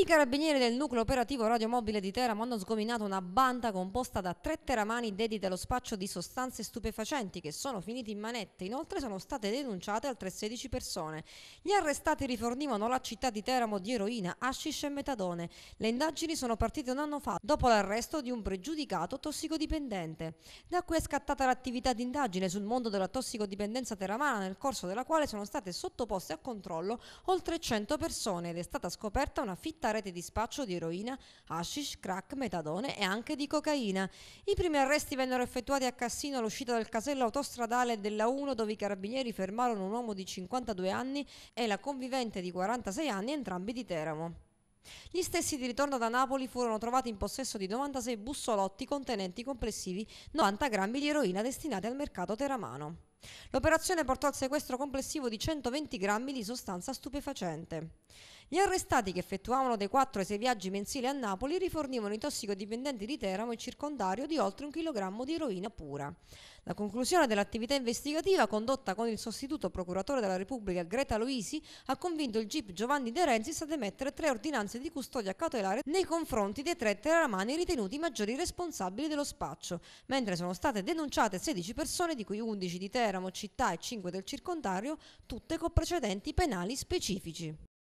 I carabinieri del nucleo operativo radiomobile di Teramo hanno sgominato una banda composta da tre teramani dediti allo spaccio di sostanze stupefacenti che sono finiti in manette. Inoltre sono state denunciate altre 16 persone. Gli arrestati rifornivano la città di Teramo di eroina, hashish e metadone. Le indagini sono partite un anno fa, dopo l'arresto di un pregiudicato tossicodipendente. Da qui è scattata l'attività di indagine sul mondo della tossicodipendenza teramana, nel corso della quale sono state sottoposte a controllo oltre 100 persone ed è stata scoperta una fitta un'elevata rete di spaccio di eroina, hashish, crack, metadone e anche di cocaina. I primi arresti vennero effettuati a Cassino all'uscita del casello autostradale della 1 dove i carabinieri fermarono un uomo di 52 anni e la convivente di 46 anni, entrambi di Teramo. Gli stessi di ritorno da Napoli furono trovati in possesso di 96 bussolotti contenenti complessivi 90 grammi di eroina destinati al mercato teramano. L'operazione portò al sequestro complessivo di 120 grammi di sostanza stupefacente. Gli arrestati che effettuavano dei 4 ai 6 viaggi mensili a Napoli rifornivano i tossicodipendenti di Teramo e circondario di oltre un chilogrammo di eroina pura. La conclusione dell'attività investigativa condotta con il sostituto procuratore della Repubblica Greta Luisi ha convinto il GIP Giovanni De Renzis ad emettere tre ordinanze di custodia cautelare nei confronti dei tre teramani ritenuti maggiori responsabili dello spaccio, mentre sono state denunciate 16 persone, di cui 11 di Teramo città e 5 del circondario, tutte con precedenti penali specifici.